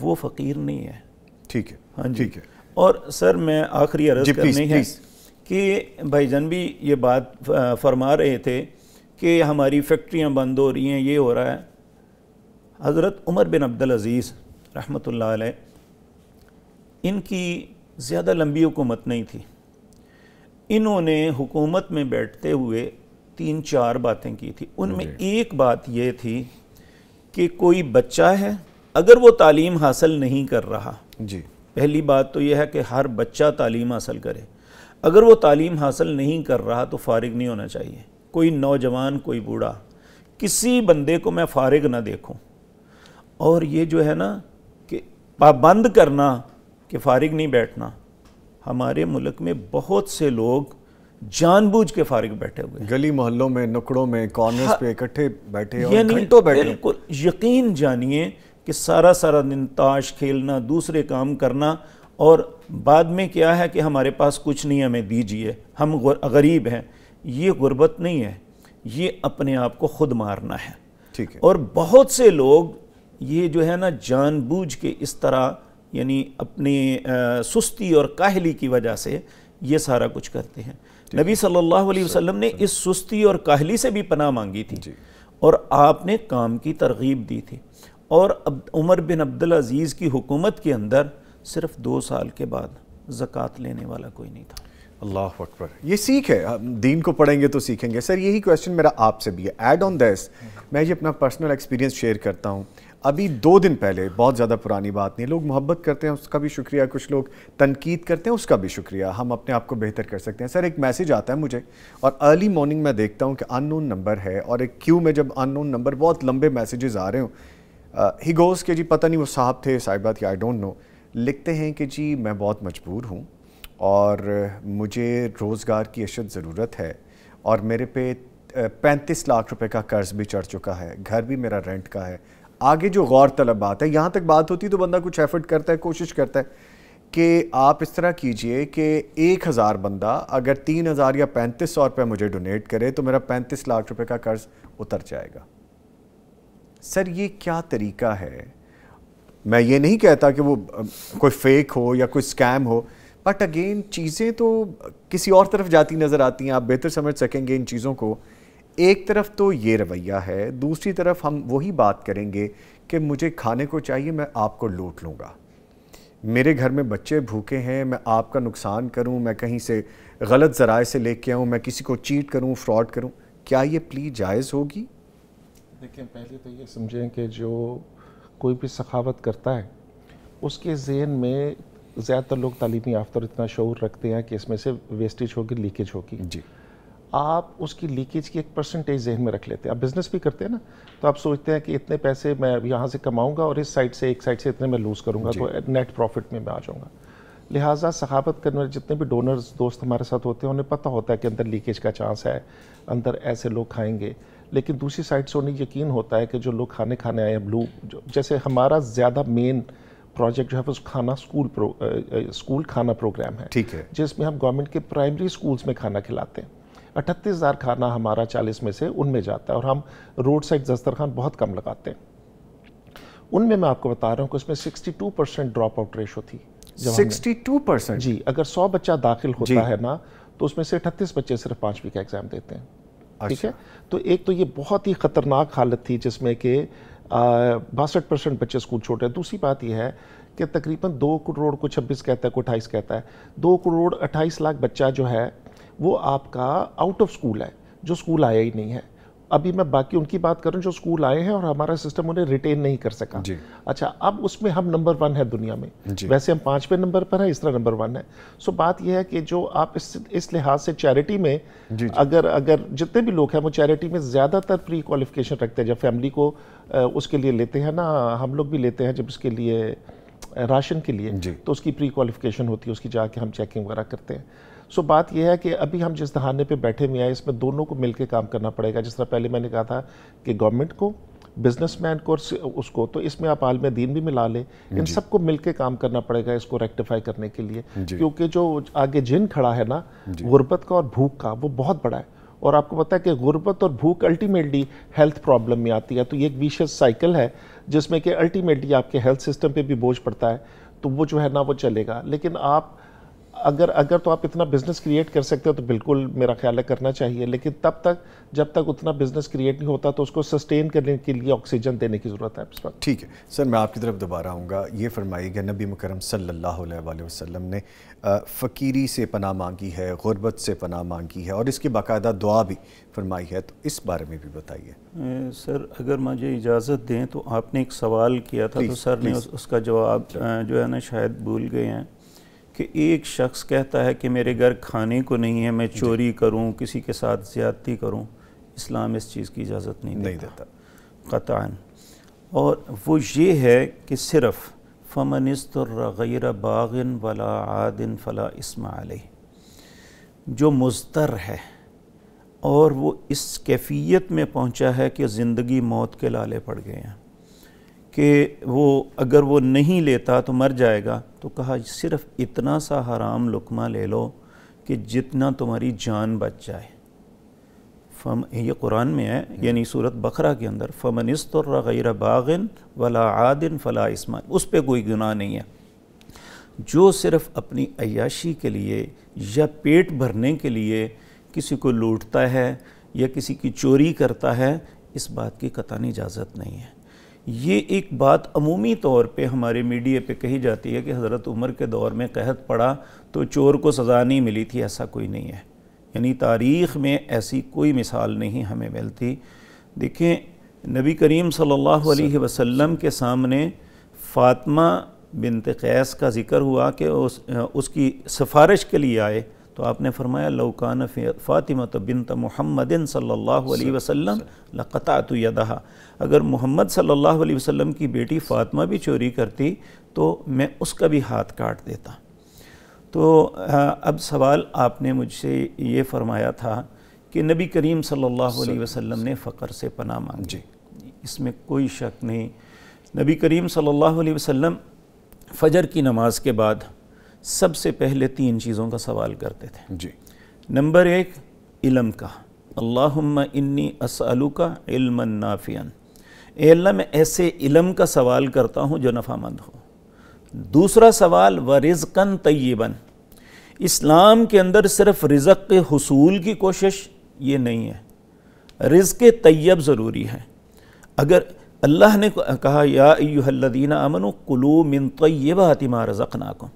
वो फ़कीर नहीं है ठीक है हाँ ठीक है और सर मैं आखिरी अर्ज करनी है कि भाई जान भी ये बात फरमा रहे थे कि हमारी फैक्ट्रियाँ बंद हो रही हैं ये हो रहा है हज़रत उमर बिन अज़ीज़ रहमत ला इनकी ज़्यादा लंबी हुकूमत नहीं थी इन्होंने हुकूमत में बैठते हुए तीन चार बातें की थी उनमें एक बात यह थी कि कोई बच्चा है अगर वो तालीम हासिल नहीं कर रहा जी पहली बात तो यह है कि हर बच्चा तालीम हासिल करे अगर वो तालीम हासिल नहीं कर रहा तो फारिग नहीं होना चाहिए कोई नौजवान कोई बूढ़ा किसी बंदे को मैं फारिग ना देखूं और ये जो है ना कि पाबंद करना कि फारिग नहीं बैठना हमारे मुल्क में बहुत से लोग जानबूझ के फारिग बैठे हुए गली मोहल्लों में नुकड़ों में कॉर्नर्स हाँ। पे इकट्ठे बैठे यानी तो बैठे बिल्कुल यकीन जानिए कि सारा सारा दिन ताश खेलना दूसरे काम करना और बाद में क्या है कि हमारे पास कुछ नहीं हमें दीजिए हम गरीब हैं ये गुर्बत नहीं है ये अपने आप को खुद मारना है ठीक है और बहुत से लोग ये जो है ना जानबूझ के इस तरह यानी अपने सुस्ती और काहली की वजह से ये सारा कुछ करते हैं नबी सल्लल्लाहु अलैहि वसल्लम ने इस सुस्ती और काहली से भी पनाह मांगी थी और आपने काम की तरगीब दी थी और अब उमर बिन अब्दुल अजीज़ की हुकूमत के अंदर सिर्फ दो साल के बाद ज़क़़त लेने वाला कोई नहीं था अल्लाह अकबर ये सीख है दीन को पढ़ेंगे तो सीखेंगे सर यही क्वेश्चन मेरा आपसे भी है एड ऑन दिस मैं ये अपना पर्सनल एक्सपीरियंस शेयर करता हूँ अभी दो दिन पहले बहुत ज़्यादा पुरानी बात नहीं लोग मोहब्बत करते हैं उसका भी शुक्रिया कुछ लोग तनकीद करते हैं उसका भी शुक्रिया हम अपने आप को बेहतर कर सकते हैं सर एक मैसेज आता है मुझे और अर्ली मॉर्निंग मैं देखता हूँ कि अननोन नंबर है और एक क्यू में जब अननोन नंबर बहुत लंबे मैसेजेस आ रहे हो ही गोस के जी पता नहीं वो साहब थे साहिबा थी आई डोंट नो लिखते हैं कि जी मैं बहुत मजबूर हूँ और मुझे रोज़गार की अशद ज़रूरत है और मेरे पे पैंतीस लाख रुपए का कर्ज़ भी चढ़ चुका है घर भी मेरा रेंट का है आगे जो गौर तलब बात है यहाँ तक बात होती है तो बंदा कुछ एफर्ट करता है कोशिश करता है कि आप इस तरह कीजिए कि एक हज़ार बंदा अगर तीन हज़ार या पैंतीस सौ रुपये मुझे डोनेट करे तो मेरा पैंतीस लाख रुपए का कर्ज़ उतर जाएगा सर ये क्या तरीका है मैं ये नहीं कहता कि वो कोई फेक हो या कोई स्कैम हो बट अगेन चीज़ें तो किसी और तरफ जाती नज़र आती हैं आप बेहतर समझ सकेंगे इन चीज़ों को एक तरफ तो ये रवैया है दूसरी तरफ हम वही बात करेंगे कि मुझे खाने को चाहिए मैं आपको लूट लूँगा मेरे घर में बच्चे भूखे हैं मैं आपका नुकसान करूं मैं कहीं से गलत ज़राए से लेके आऊं मैं किसी को चीट करूं फ्रॉड करूं क्या ये प्ली जायज़ होगी देखिए पहले तो ये समझें कि जो कोई भी सखावत करता है उसके जेन में ज़्यादातर लोग तालीमी याफ्तर इतना शौर रखते हैं कि इसमें से वेस्टेज होगी लीकेज होगी जी आप उसकी लीकेज की एक परसेंटेज जहन में रख लेते हैं आप बिज़नेस भी करते हैं ना तो आप सोचते हैं कि इतने पैसे मैं यहाँ से कमाऊँगा और इस साइड से एक साइड से इतने मैं लूज़ करूँगा तो नेट प्रॉफिट में मैं आ जाऊँगा लिहाजा सहाबत करने जितने भी डोनर्स दोस्त हमारे साथ होते हैं उन्हें पता होता है कि अंदर लीकेज का चांस है अंदर ऐसे लोग खाएंगे लेकिन दूसरी साइड से उन्हें यकीन होता है कि जो लोग खाने खाने आए हैं ब्लू जैसे हमारा ज़्यादा मेन प्रोजेक्ट जो है वो खाना स्कूल प्रो, आ, स्कूल खाना प्रोग्राम है ठीक है जिसमें हम गवर्नमेंट के प्राइमरी स्कूल्स में खाना खिलाते हैं अठतीस हज़ार खाना हमारा चालीस में से उनमें जाता है और हम रोड साइड दस्तरखान बहुत कम लगाते हैं उनमें मैं आपको बता रहा हूँ कि उसमें two percent drop out ratio थी टू परसेंट जी अगर सौ बच्चा दाखिल होता है ना तो उसमें से अठतीस बच्चे सिर्फ पाँचवी का एग्ज़ाम देते हैं ठीक है अच्छा। तो एक तो ये बहुत ही ख़तरनाक हालत थी जिसमें कि बासठ परसेंट बच्चे स्कूल छोड़ रहे हैं दूसरी बात यह है कि तकरीबन दो करोड़ को छब्बीस कहता है को अट्ठाईस कहता है दो करोड़ अट्ठाईस लाख बच्चा जो है वो आपका आउट ऑफ स्कूल है जो स्कूल आया ही नहीं है अभी मैं बाकी उनकी बात करूं जो स्कूल आए हैं और हमारा सिस्टम उन्हें रिटेन नहीं कर सका अच्छा अब उसमें हम नंबर वन है दुनिया में वैसे हम पाँचवें नंबर पर हैं इस तरह नंबर वन है सो बात यह है कि जो आप इस इस लिहाज से चैरिटी में जी, जी. अगर अगर जितने भी लोग हैं वो चैरिटी में ज़्यादातर प्री क्वालिफिकेशन रखते हैं जब फैमिली को उसके लिए लेते हैं ना हम लोग भी लेते हैं जब उसके लिए राशन के लिए तो उसकी प्री क्वालिफिकेशन होती है उसकी जाके हम चेकिंग वगैरह करते हैं सो बात यह है कि अभी हम जिस दहाने पे बैठे हुए हैं इसमें दोनों को मिलकर काम करना पड़ेगा जिस तरह पहले मैंने कहा था कि गवर्नमेंट को बिजनेसमैन को उसको तो इसमें आप आलम दीन भी मिला लें इन सबको मिलकर काम करना पड़ेगा इसको रेक्टिफाई करने के लिए क्योंकि जो आगे जिन खड़ा है ना गुर्बत का और भूख का वो बहुत बड़ा है और आपको पता है कि गुर्बत और भूख अल्टीमेटली हेल्थ प्रॉब्लम में आती है तो ये एक विशेष साइकिल है जिसमें कि अल्टीमेटली आपके हेल्थ सिस्टम पे भी बोझ पड़ता है तो वो जो है ना वो चलेगा लेकिन आप अगर अगर तो आप इतना बिजनेस क्रिएट कर सकते हो तो बिल्कुल मेरा ख्याल है करना चाहिए लेकिन तब तक जब तक उतना बिजनेस क्रिएट नहीं होता तो उसको सस्टेन करने के लिए ऑक्सीजन देने की ज़रूरत है इस वक्त ठीक है सर मैं आपकी तरफ दोबारा आऊँगा ये फरमाइएगा नबी मकरम सल्ला वसलम ने फ़कीरी से पनाह मांगी है गुरबत से पनाह मांगी है और इसकी बाकायदा दुआ भी फरमाई है तो इस बारे में भी बताइए सर अगर मुझे इजाज़त दें तो आपने एक सवाल किया था तो सर ने उसका जवाब जो है ना शायद भूल गए हैं कि एक शख्स कहता है कि मेरे घर खाने को नहीं है मैं चोरी करूं किसी के साथ ज़्यादती करूं इस्लाम इस चीज़ की इजाज़त नहीं, नहीं देता क़तान और वो ये है कि सिर्फ़ फमनस्तर बागिन वला आदिन फ़ला इसमा जो मुस्तर है और वो इस कैफियत में पहुंचा है कि ज़िंदगी मौत के लाले पड़ गए हैं कि वो अगर वो नहीं लेता तो मर जाएगा तो कहा सिर्फ इतना सा हराम लुकमा ले लो कि जितना तुम्हारी जान बच जाए फम ये कुरान में है हम्म। यानी सूरत बकरा के अंदर फ़मनस्तर गैर बागिन वला आदिन फ़ला इसमान उस पर कोई गुनाह नहीं है जो सिर्फ अपनी अयाशी के लिए या पेट भरने के लिए किसी को लूटता है या किसी की चोरी करता है इस बात की कतानी इजाज़त नहीं है ये एक बात अमूमी तौर पे हमारे मीडिया पे कही जाती है कि हज़रत उमर के दौर में कहत पड़ा तो चोर को सज़ा नहीं मिली थी ऐसा कोई नहीं है यानी तारीख़ में ऐसी कोई मिसाल नहीं हमें मिलती देखें नबी करीम सल्लल्लाहु अलैहि वसल्लम के सामने फातमा बिनत कैस का ज़िक्र हुआ कि उस उसकी सिफारिश के लिए आए तो आपने फरमाया लौकान फ़ातिमा तो बिन महमदिन सल्ला वसम लक़ात अगर मोहम्मद सल्ला वसम की बेटी फ़ातिमा भी चोरी करती तो मैं उसका भी हाथ काट देता तो अब सवाल आपने मुझसे ये फरमाया था कि नबी करीम सल्लल्लाहु अलैहि वसल्लम ने फ़क़र से पना मांगी जी इसमें कोई शक नहीं नबी करीम सल्लल्लाहु अलैहि वसल्लम फ़जर की नमाज के बाद सबसे पहले तीन चीज़ों का सवाल करते थे जी नंबर एक इलम का अल्लाहुम्मा इन्नी असलू का इल्मन नाफियन अल्लाह मैं ऐसे इलम का सवाल करता हूँ जो नफामंद हो दूसरा सवाल व रिजकन तयबन इस्लाम के अंदर सिर्फ रिजक के हसूल की कोशिश ये नहीं है रिज़ तयब ज़रूरी है अगर अल्लाह ने कहा या अयुहल्लदीना अमन कुलू मिन तयबा हतिमा रज़क नाकुम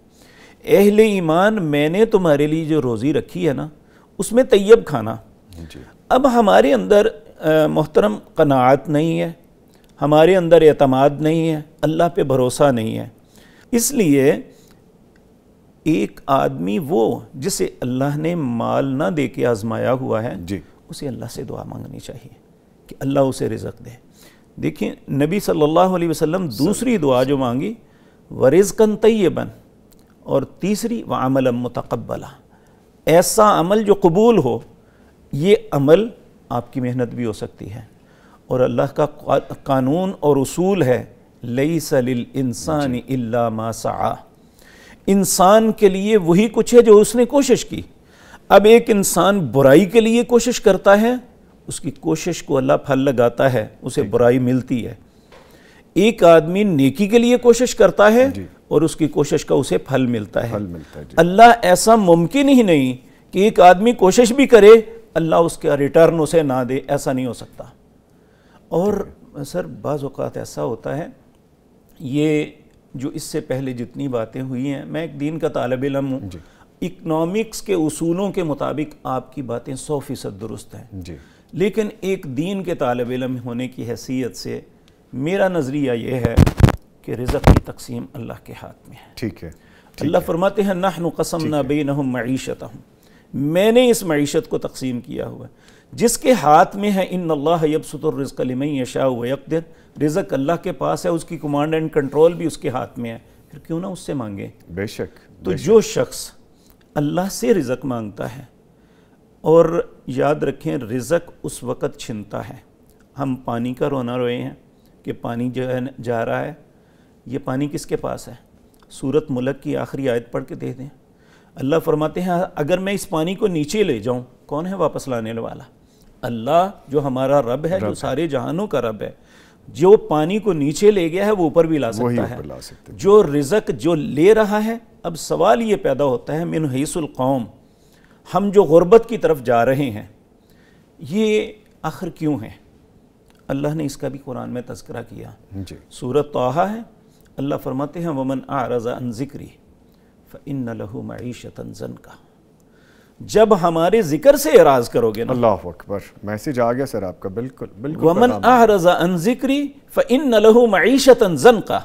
अहल ईमान मैंने तुम्हारे लिए जो रोज़ी रखी है ना उसमें तैयब खाना अब हमारे अंदर मोहतरम कनात नहीं है हमारे अंदर अतमाद नहीं है अल्लाह पे भरोसा नहीं है इसलिए एक आदमी वो जिसे अल्लाह ने माल ना दे के आजमाया हुआ है जी उसे अल्लाह से दुआ मांगनी चाहिए कि अल्लाह उसे रिजक दे देखिए नबी सल्लल्लाहु अलैहि वसल्लम दूसरी दुआ जो मांगी वरिज़कन तैयबन और तीसरी व अमल मतकबला ऐसा अमल जो कबूल हो ये अमल आपकी मेहनत भी हो सकती है और अल्लाह का कानून और उसूल है लई सलील इंसान मासा इंसान के लिए वही कुछ है जो उसने कोशिश की अब एक इंसान बुराई के लिए कोशिश करता है उसकी कोशिश को अल्लाह फल लगाता है उसे बुराई मिलती है एक आदमी नेकी के लिए कोशिश करता है और उसकी कोशिश का उसे फल मिलता है फल मिलता है अल्लाह ऐसा मुमकिन ही नहीं कि एक आदमी कोशिश भी करे अल्लाह उसका रिटर्न उसे ना दे ऐसा नहीं हो सकता और सर बाज़ात ऐसा होता है ये जो इससे पहले जितनी बातें हुई हैं मैं एक दीन का तालब इलम हूँ इकनॉमिक्स के असूलों के मुताबिक आपकी बातें सौ फ़ीसद दुरुस्त हैं लेकिन एक दीन के तालब इलम होने की हैसियत से मेरा नज़रिया ये है कि रिजक की तकसीम अल्लाह के हाथ में है ठीक है अल्लाह फरमाते हैं नाहनु कसम ना बेन मीशत मैंने इस मीशत को तकसीम किया हुआ जिसके हाथ में है इन अल्लाह यबसतरज़लिम यशा रिजक अल्लाह के पास है उसकी कमांड एंड कंट्रोल भी उसके हाथ में है फिर क्यों ना उससे मांगे बेशक तो बेशक। जो शख्स अल्लाह से रिजक मांगता है और याद रखें रिजक उस वक़्त छिनता है हम पानी का रोना रोए हैं कि पानी जो है जा रहा है ये पानी किसके पास है सूरत मुलक की आखिरी आयत पढ़ के दे दें अल्लाह फरमाते हैं अगर मैं इस पानी को नीचे ले जाऊं कौन है वापस लाने वाला अल्लाह जो हमारा रब है रब जो सारे जहानों का रब है जो पानी को नीचे ले गया है वो ऊपर भी ला सकता है ला सकते जो रिजक जो ले रहा है अब सवाल ये पैदा होता है मिन हईसुल कौम हम जो गुर्बत की तरफ जा रहे हैं ये आखिर क्यों है अल्लाह ने इसका भी कुरान में तस्करा किया सूरत तोहा है अल्लाह फरमाते हैं वमन आ रज़ा अन ज़िक्री फ़िन लहू मीशत जन का जब हमारे जिक्र से एराज करोगे ना अल्लाह अकबर मैसेज आ गया सर आपका बिल्कुल बिल्कुल वमन आ रजा अन जिक्री फ़िन लहू मीशत जन का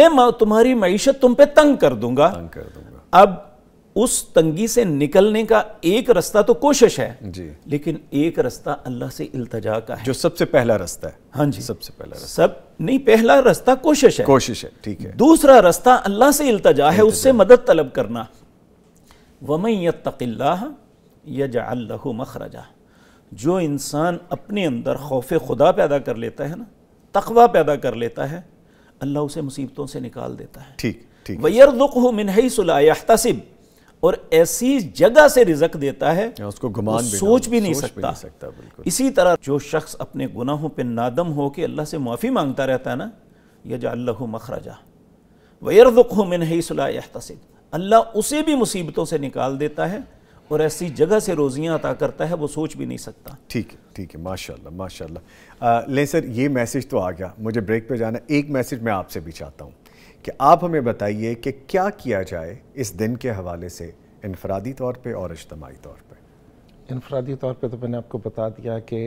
मैं तुम्हारी मीशत तुम पे तंग कर दूंगा तंग कर दूंगा अब उस तंगी से निकलने का एक रास्ता तो कोशिश है जी लेकिन एक रास्ता अल्लाह से इल्तजा का है जो सबसे पहला रास्ता है हाँ जी सबसे पहला सब नहीं पहला रास्ता कोशिश है कोशिश है ठीक है दूसरा रास्ता अल्लाह से इल्तजा है उससे मदद तलब करना वमई यतल्लाह मखरजा जो इंसान अपने अंदर खौफ खुदा पैदा कर लेता है ना तकवा पैदा कर लेता है अल्लाह उसे मुसीबतों से निकाल देता है ठीक ठीक वयरदुक मिनहई सुलाहतसिब और ऐसी जगह से रिजक देता है उसको घुमा तो सोच भी नहीं सोच सकता, भी नहीं सकता इसी तरह जो शख्स अपने गुनाहों पर नादम हो के अल्लाह से माफ़ी मांगता रहता है ना जो अल्लाह मखराजा वर्दुख मिन हईसलाहतसिद अल्लाह उसे भी मुसीबतों से निकाल देता है और ऐसी जगह से रोजियां अता करता है वो सोच भी नहीं सकता ठीक है ठीक है माशाल्लाह माशाल्लाह ले सर ये मैसेज तो आ गया मुझे ब्रेक पे जाना एक मैसेज मैं आपसे भी चाहता हूँ कि आप हमें बताइए कि क्या किया जाए इस दिन के हवाले से इनफरादी तौर पर और इज्तमाही तौर पर इनफरादी तौर पर तो मैंने आपको बता दिया कि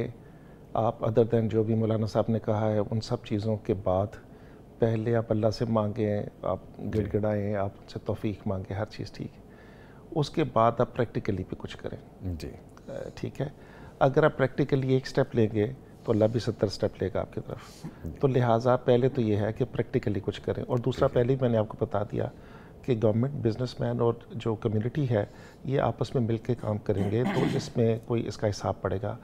आप अदर दैन जो भी मौलाना साहब ने कहा है उन सब चीज़ों के बाद पहले आप अल्लाह से मांगें आप गिड़गिड़ाएँ आप उनसे तोफ़ी मांगें हर चीज़ ठीक है उसके बाद आप प्रैक्टिकली भी कुछ करें जी ठीक है अगर आप प्रैक्टिकली एक स्टेप लेंगे तो अल्लाह भी सत्तर स्टेप लेगा आपकी तरफ तो लिहाजा पहले तो ये है कि प्रैक्टिकली कुछ करें और दूसरा पहले ही मैंने आपको बता दिया कि गवर्नमेंट बिजनेसमैन और जो कम्युनिटी है ये आपस में मिलकर काम करेंगे तो इसमें कोई इसका हिसाब पड़ेगा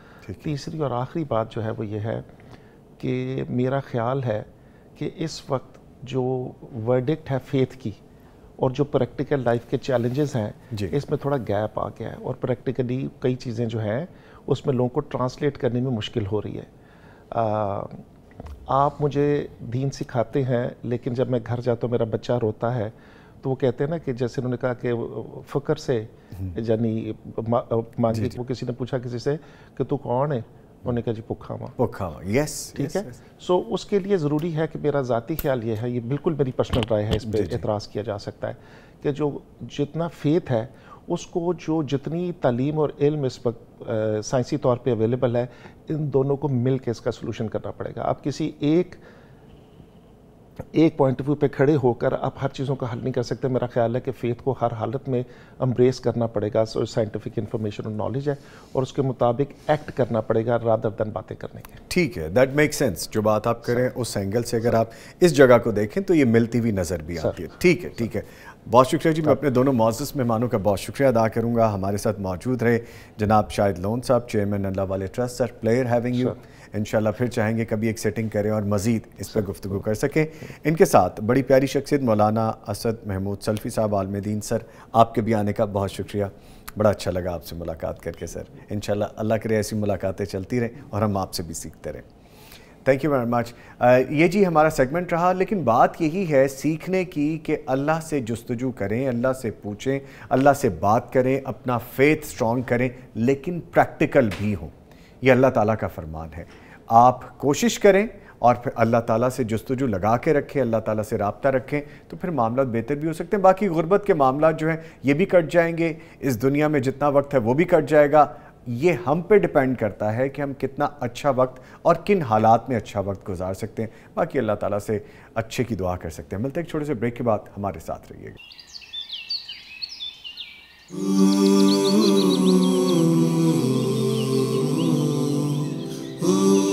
तीसरी और आखिरी बात जो है वो ये है कि मेरा ख्याल है कि इस वक्त जो वर्डिक्ट है फेथ की और जो प्रैक्टिकल लाइफ के चैलेंजेस हैं इसमें थोड़ा गैप आ गया है और प्रैक्टिकली कई चीज़ें जो हैं उसमें लोगों को ट्रांसलेट करने में मुश्किल हो रही है आ, आप मुझे दीन सिखाते हैं लेकिन जब मैं घर जाता हूँ मेरा बच्चा रोता है तो वो कहते हैं ना कि जैसे उन्होंने कहा कि फ़कर से हम्म। यानी मांगी वो किसी ने पूछा किसी से कि तू कौन है उन्होंने कहा जी पुखा हुआ भुखा यस ठीक है सो so, उसके लिए ज़रूरी है कि मेरा ज़ाती ख्याल ये है ये बिल्कुल मेरी पर्सनल राय है इस पर एतराज़ किया जा सकता है कि जो जितना फेथ है उसको जो जितनी तालीम और इल्म इस वक्त साइंसी तौर पे अवेलेबल है इन दोनों को मिल के इसका सलूशन करना पड़ेगा आप किसी एक एक पॉइंट ऑफ व्यू पे खड़े होकर आप हर चीज़ों का हल नहीं कर सकते मेरा ख्याल है कि फेथ को हर हालत में अम्ब्रेस करना पड़ेगा सो साइंटिफिक इन्फॉर्मेशन और नॉलेज है और उसके मुताबिक एक्ट करना पड़ेगा रादर दन बातें करने के ठीक है दैट मेक सेंस जो बात आप करें उस एंगल से अगर आप इस जगह को देखें तो ये मिलती हुई नज़र भी आती है ठीक है ठीक है बहुत शुक्रिया जी मैं हाँ। अपने दोनों मौजूद मेहमानों का बहुत शुक्रिया अदा करूँगा हमारे साथ मौजूद रहे जनाब शाहिद लोन साहब चेयरमैन अल्लाह वाले trust sir player having you in फिर चाहेंगे कभी एक सेटिंग करें और मज़ीद इस पर गुफ्तु कर सकें इनके साथ बड़ी प्यारी शख्सियत मौलाना असद महमूद सल्फ़ी साहब आलमदीन सर आपके भी आने का बहुत शुक्रिया बड़ा अच्छा लगा आपसे मुलाकात करके सर इन अल्लाह करे ऐसी मुलाकातें चलती रहें और हम आपसे भी सीखते रहें थैंक यू वेरी मच ये जी हमारा सेगमेंट रहा लेकिन बात यही है सीखने की कि अल्लाह से जस्तजू करें अल्लाह से पूछें अल्लाह से बात करें अपना फेथ स्ट्रॉन्ग करें लेकिन प्रैक्टिकल भी हों ये अल्लाह ताला का फरमान है आप कोशिश करें और फिर अल्लाह ताला से जस्तजू लगा के रखें अल्लाह ताला से रबता रखें तो फिर मामला बेहतर भी हो सकते हैं बाकी गुरबत के मामला जो हैं ये भी कट जाएंगे इस दुनिया में जितना वक्त है वो भी कट जाएगा ये हम पे डिपेंड करता है कि हम कितना अच्छा वक्त और किन हालात में अच्छा वक्त गुजार सकते हैं बाकी अल्लाह ताला से अच्छे की दुआ कर सकते हैं मिलते हैं एक छोटे से ब्रेक के बाद हमारे साथ रहिएगा